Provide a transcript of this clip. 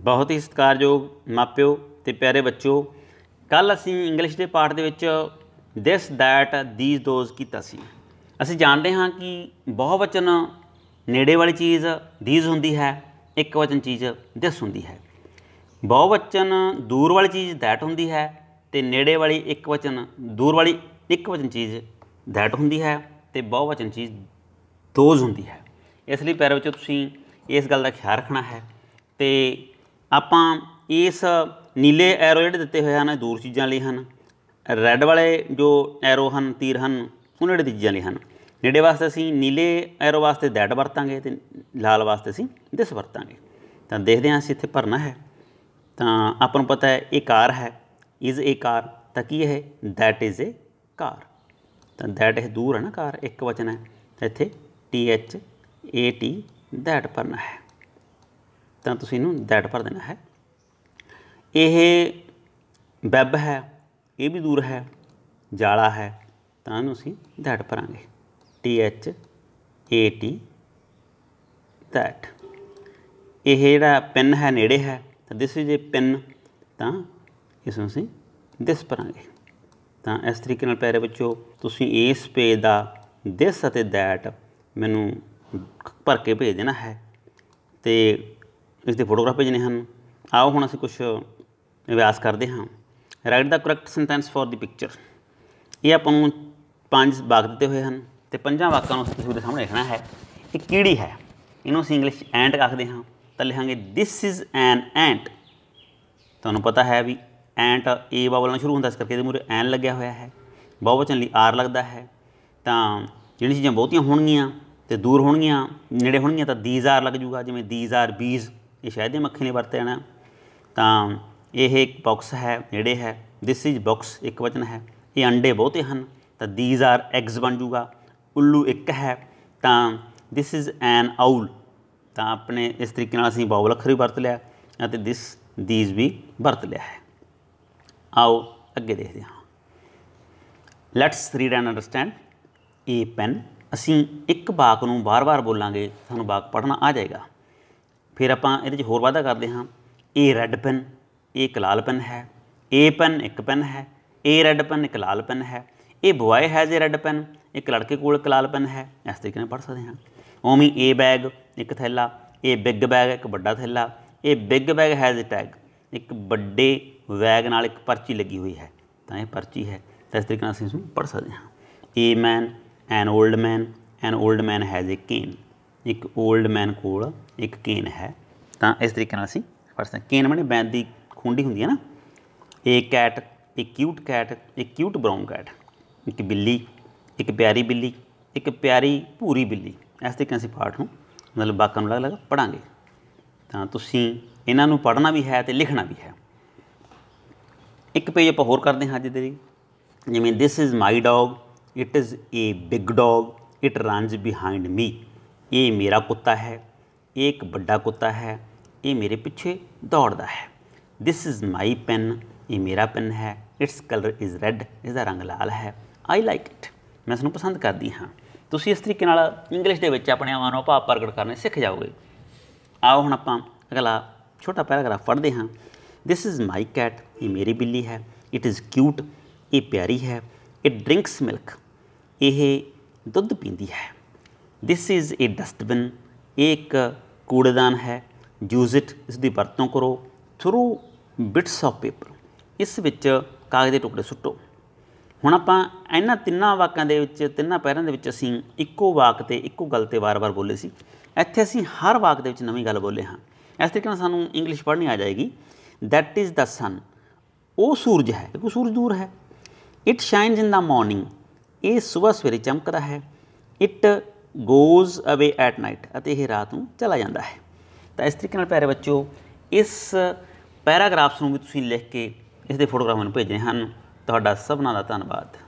ਬਹੁਤ ਹੀ ਸਤਿਕਾਰਯੋਗ ਮਾਪਿਓ ਤੇ ਪਿਆਰੇ ਬੱਚਿਓ ਕੱਲ ਅਸੀਂ ਇੰਗਲਿਸ਼ ਦੇ ਪਾਠ ਦੇ ਵਿੱਚ ਦਿਸ ਥੈਟ ਥੀਸ ਦੋਜ਼ ਕੀਤਾ ਸੀ ਅਸੀਂ ਜਾਣਦੇ ਹਾਂ ਕਿ ਬਹੁਵਚਨ ਨੇੜੇ ਵਾਲੀ ਚੀਜ਼ ਥੀਸ ਹੁੰਦੀ ਹੈ ਇੱਕ ਵਚਨ ਚੀਜ਼ ਦਿਸ ਹੁੰਦੀ ਹੈ ਬਹੁਵਚਨ ਦੂਰ ਵਾਲੀ ਚੀਜ਼ ਥੈਟ ਹੁੰਦੀ ਹੈ ਤੇ ਨੇੜੇ ਵਾਲੀ ਇੱਕ ਵਚਨ ਦੂਰ ਵਾਲੀ ਇੱਕ ਵਚਨ ਚੀਜ਼ ਥੈਟ ਹੁੰਦੀ ਹੈ ਤੇ ਬਹੁਵਚਨ ਚੀਜ਼ ਦੋਜ਼ ਹੁੰਦੀ ਹੈ ਇਸ ਲਈ ਪਿਆਰੇ ਬੱਚਿਓ ਤੁਸੀਂ ਇਸ ਗੱਲ ਦਾ ਖਿਆਲ ਰੱਖਣਾ ਹੈ ਤੇ ਆਪਾਂ ਇਸ ਨੀਲੇ ਐਰੋ ਜਿਹੜੇ ਦਿੱਤੇ ਹੋਏ ਹਨ ਦੂਰ ਚੀਜ਼ਾਂ ਲਈ ਹਨ ਰੈੱਡ ਵਾਲੇ ਜੋ ਐਰੋ ਹਨ ਤੀਰ ਹਨ ਉਹ ਨੇੜੇ ਦੀ ਚੀਜ਼ਾਂ ਲਈ ਹਨ ਨੇੜੇ ਵਾਸਤੇ ਅਸੀਂ ਨੀਲੇ ਐਰੋ ਵਾਸਤੇ ਦੈਟ ਵਰਤਾਂਗੇ ਤੇ ਲਾਲ ਵਾਸਤੇ ਅਸੀਂ ਦਿਸ ਵਰਤਾਂਗੇ ਤਾਂ ਦੇਖਦੇ ਹਾਂ ਅਸੀਂ ਇੱਥੇ ਭਰਨਾ ਹੈ ਤਾਂ ਆਪਾਂ ਨੂੰ ਪਤਾ ਹੈ ਇਹ ਕਾਰ ਹੈ ਇਜ਼ ਏ ਕਾਰ ਤਾਂ ਕੀ ਹੈ ਦੈਟ ਇਜ਼ ਏ ਕਾਰ ਤਾਂ ਦੈਟ ਇਹ ਦੂਰ ਹੈ ਨਾ ਕਾਰ ਇੱਕ ਵਚਨ ਹੈ ਤਾਂ ਇੱਥੇ T H A T that ਭਰਨਾ ਹੈ ਤਾਂ ਤੁਸੀਂ ਇਹਨੂੰ ਦੈਟ ਭਰ ਦੇਣਾ ਹੈ ਇਹ ਵੈਬ ਹੈ ਇਹ ਵੀ ਦੂਰ ਹੈ ਜਾਲਾ ਹੈ ਤਾਂ ਇਹਨੂੰ ਅਸੀਂ ਦੈਟ ਭਰਾਂਗੇ T H A T that ਇਹ ਜਿਹੜਾ ਪਿੰਨ ਹੈ ਨੇੜੇ ਹੈ ਤਾਂ ਦਿਸ ਇਜ਼ ਏ ਪਿੰਨ ਤਾਂ ਇਸ ਨੂੰ ਅਸੀਂ ਦਿਸ ਭਰਾਂਗੇ ਤਾਂ ਇਸ ਤਰੀਕੇ ਨਾਲ ਪਿਆਰੇ ਬੱਚੋ ਤੁਸੀਂ ਇਸ ਪੇਜ ਦਾ ਦਿਸ ਅਤੇ ਦੈਟ ਮੈਨੂੰ ਭਰ ਕੇ ਭੇਜ ਦੇਣਾ ਹੈ ਤੇ ਇਸ ਦੇ ਫੋਟੋਗ੍ਰਾਫ ਭੇਜਨੇ ਹਨ ਆਓ ਹੁਣ ਅਸੀਂ ਕੁਝ ਅਭਿਆਸ ਕਰਦੇ ਹਾਂ ਰਾਈਟ ਦਾ correct sentence for the picture ਇਹ ਆਪਾਂ ਨੂੰ ਪੰਜ ਵਾਕ ਦਿੱਤੇ ਹੋਏ ਹਨ ਤੇ ਪੰਜਾਂ ਵਾਕਾਂ ਨੂੰ ਤੁਸੀਂ ਦੇ ਸਾਹਮਣੇ ਲਿਖਣਾ ਹੈ ਇਹ ਕਿਹੜੀ ਹੈ ਇਹਨੂੰ ਅਸੀਂ ਇੰਗਲਿਸ਼ ਐਂਟ ਕਹਦੇ ਹਾਂ ਤਾਂ ਲਿਖਾਂਗੇ ਥਿਸ ਇਜ਼ ਐਨ ਐਂਟ ਤੁਹਾਨੂੰ ਪਤਾ ਹੈ ਵੀ ਐਂਟ ਏ ਵਾਵਲ ਨਾਲ ਸ਼ੁਰੂ ਹੁੰਦਾ ਇਸ ਕਰਕੇ ਇਹਦੇ ਮੂਰੇ ਐਨ ਲੱਗਿਆ ਹੋਇਆ ਹੈ ਬਹੁਵਚਨ ਲਈ ਆਰ ਲੱਗਦਾ ਹੈ ਤਾਂ ਜਿਹੜੀਆਂ ਚੀਜ਼ਾਂ ਬਹੁਤੀਆਂ ਹੋਣਗੀਆਂ ਤੇ ਦੂਰ ਹੋਣਗੀਆਂ ਨੇੜੇ ਹੋਣਗੀਆਂ ਤਾਂ ਦੀਜ਼ ਆਰ ਲੱਗ ਜੂਗਾ ਜਿਵੇਂ ਦੀਜ਼ ਆਰ ਬੀਜ਼ ਇਹ ਸ਼ਾਇਦ ਦੀ ਮੱਖੀ ਨੇ ਵਰਤੇ ਆਣਾ ਤਾਂ ਇਹ ਇੱਕ ਬਾਕਸ ਹੈ ਜਿਹੜੇ ਹੈ ਥਿਸ ਇਜ਼ ਬਾਕਸ ਇੱਕ ਵਚਨ ਹੈ ਇਹ ਅੰਡੇ ਬਹੁਤੇ ਹਨ ਤਾਂ ਥੀਸ ਆਰ ਐਗਸ ਬਣ ਜੂਗਾ ਉੱਲੂ ਇੱਕ ਹੈ ਤਾਂ ਥਿਸ ਇਜ਼ ਐਨ ਆਊਲ ਤਾਂ ਆਪਣੇ ਇਸ ਤਰੀਕੇ ਨਾਲ ਅਸੀਂ ਬਾਉਲ ਅੱਖਰ ਵੀ ਵਰਤ ਲਿਆ ਅਤੇ ਥਿਸ ਥੀਸ ਵੀ ਵਰਤ ਲਿਆ ਹੈ ਆਓ ਅੱਗੇ ਦੇਖਦੇ ਹਾਂ let's read and understand a pen ਅਸੀਂ ਇੱਕ ਬਾਕ ਨੂੰ ਬਾਰ-ਬਾਰ ਬੋਲਾਂਗੇ ਤੁਹਾਨੂੰ ਬਾਕ ਪੜ੍ਹਨਾ ਆ ਜਾਏਗਾ ਫਿਰ ਆਪਾਂ ਇਹਦੇ ਵਿੱਚ ਹੋਰ ਵਾਧਾ ਕਰਦੇ ਹਾਂ ਇਹ ਰੈੱਡ ਪੈਨ ਇਹ ਇੱਕ ਲਾਲ ਪੈਨ ਹੈ ਇਹ ਪੈਨ ਇੱਕ ਪੈਨ ਹੈ ਇਹ ਰੈੱਡ ਪੈਨ ਇੱਕ ਲਾਲ ਪੈਨ ਹੈ ਇਹ boy has a red pen ਇੱਕ ਲੜਕੇ ਕੋਲ ਇੱਕ ਲਾਲ ਪੈਨ ਹੈ ਇਸ ਤਰੀਕੇ ਨਾਲ ਪੜ ਸਕਦੇ ਹਾਂ ਓਮੀ ਏ ਬੈਗ ਇੱਕ ਥੈਲਾ ਇਹ ਬਿਗ ਬੈਗ ਇੱਕ ਵੱਡਾ ਥੈਲਾ ਇਹ big bag has a tag ਇੱਕ ਵੱਡੇ ਵੈਗ ਨਾਲ ਇੱਕ ਪਰਚੀ ਲੱਗੀ ਹੋਈ ਹੈ ਤਾਂ ਇਹ ਪਰਚੀ ਹੈ ਤਾਂ ਇਸ ਤਰੀਕੇ ਨਾਲ ਅਸੀਂ ਇਸ ਨੂੰ ਪੜ ਸਕਦੇ ਹਾਂ a man an old man an old man has a cane ਇੱਕ 올ਡ ਮੈਨ ਕੋਲ ਇੱਕ ਕੇਨ ਹੈ ਤਾਂ ਇਸ ਤਰੀਕੇ ਨਾਲ ਅਸੀਂ ਪੜ੍ਹ ਸਕਦੇ ਕੇਨ ਮਨੇ ਬੈਂਦ ਦੀ ਖੁੰਡੀ ਹੁੰਦੀ ਹੈ ਨਾ ਇੱਕ ਕੈਟ ਇੱਕ ਕਿਊਟ ਕੈਟ ਇੱਕ ਕਿਊਟ ਬਰਾਊਨ ਕੈਟ ਇੱਕ ਬਿੱਲੀ ਇੱਕ ਪਿਆਰੀ ਬਿੱਲੀ ਇੱਕ ਪਿਆਰੀ ਭੂਰੀ ਬਿੱਲੀ ਇਸ ਤਰੀਕੇ ਅਸੀਂ ਪਾਠ ਨੂੰ ਮਤਲਬ ਬਾਕਾਂ ਨੂੰ ਲਗਾ ਅਲੱਗ ਪੜਾਂਗੇ ਤਾਂ ਤੁਸੀਂ ਇਹਨਾਂ ਨੂੰ ਪੜਨਾ ਵੀ ਹੈ ਤੇ ਲਿਖਣਾ ਵੀ ਹੈ ਇੱਕ ਪੇਜ ਆਪਾਂ ਹੋਰ ਕਰਦੇ ਹਾਂ ਅੱਜ ਦੇ ਲਈ ਜਿਵੇਂ this is my dog it is a big dog it runs behind me ਇਹ ਮੇਰਾ ਕੁੱਤਾ ਹੈ ਇਹ ਇੱਕ ਵੱਡਾ ਕੁੱਤਾ ਹੈ ਇਹ ਮੇਰੇ ਪਿੱਛੇ ਦੌੜਦਾ ਹੈ this is my pen ਇਹ ਮੇਰਾ ਪੈਨ ਹੈ its color is red ਇਸ ਦਾ ਰੰਗ ਲਾਲ ਹੈ i like it ਮੈਂ ਇਸ ਨੂੰ ਪਸੰਦ ਕਰਦੀ ਹਾਂ ਤੁਸੀਂ ਇਸ ਤਰੀਕੇ ਨਾਲ ਇੰਗਲਿਸ਼ ਦੇ ਵਿੱਚ ਆਪਣੇ ਆਵਾਨੋ ਭਾਵ ਪ੍ਰਗਟ ਕਰਨੇ ਸਿੱਖ ਜਾਓਗੇ ਆਓ ਹੁਣ ਆਪਾਂ ਅਗਲਾ ਛੋਟਾ ਪੈਰਾਗ੍ਰਾਫ ਪੜ੍ਹਦੇ ਹਾਂ this is my cat ਇਹ ਮੇਰੀ ਬਿੱਲੀ ਹੈ it is cute ਇਹ ਪਿਆਰੀ ਹੈ it drinks milk ਇਹ ਦੁੱਧ ਪੀਂਦੀ ਹੈ ਦਿਸ ਇਜ਼ ਅ dustbin ਇੱਕ ਕੂੜੇਦਾਨ ਹੈ ਯੂਜ਼ ਇਟ ਇਸ ਦੀ ਵਰਤੋਂ ਕਰੋ ਥਰੂ ਬਿਟਸ ਆਫ ਪੇਪਰ ਇਸ ਵਿੱਚ ਕਾਗਜ਼ ਦੇ ਟੁਕੜੇ ਸੁੱਟੋ ਹੁਣ ਆਪਾਂ ਇਹਨਾਂ ਤਿੰਨਾਂ ਵਾਕਾਂ ਦੇ ਵਿੱਚ ਤਿੰਨਾਂ ਪੈਰਾਂ ਦੇ ਵਿੱਚ ਅਸੀਂ ਇੱਕੋ ਵਾਕ ਤੇ ਇੱਕੋ ਗੱਲ ਤੇ ਵਾਰ-ਵਾਰ ਬੋਲੇ ਸੀ ਇੱਥੇ ਅਸੀਂ ਹਰ ਵਾਕ ਦੇ ਵਿੱਚ ਨਵੀਂ ਗੱਲ ਬੋਲੇ ਹਾਂ ਇਸ ਤਰੀਕੇ ਨਾਲ ਸਾਨੂੰ ਇੰਗਲਿਸ਼ ਪੜ੍ਹਨੀ ਆ ਜਾਏਗੀ ਦੈਟ ਇਜ਼ ਦਾ ਸਨ ਉਹ ਸੂਰਜ ਹੈ ਦੇਖੋ ਸੂਰਜ ਦੂਰ ਹੈ ਇਟ ਸ਼ਾਈਨਸ ਇਨ ਦਾ ਮਾਰਨਿੰਗ ਇਹ ਸਵੇਰ ਸਵੇਰੇ ਚਮਕਦਾ ਹੈ it goes away at night ਅਤੇ ਇਹ ਰਾਤ ਨੂੰ ਚਲਾ ਜਾਂਦਾ ਹੈ ਤਾਂ ਇਸ ਤਰੀਕੇ ਨਾਲ ਪਿਆਰੇ ਬੱਚਿਓ ਇਸ ਪੈਰਾਗ੍ਰਾਫਸ ਨੂੰ ਵੀ ਤੁਸੀਂ ਲਿਖ ਕੇ ਇਸ ਦੇ ਫੋਟੋਗ੍ਰਾਫ ਨੂੰ ਭੇਜਣੇ ਹਨ ਤੁਹਾਡਾ ਸਭਨਾਂ ਦਾ ਧੰਨਵਾਦ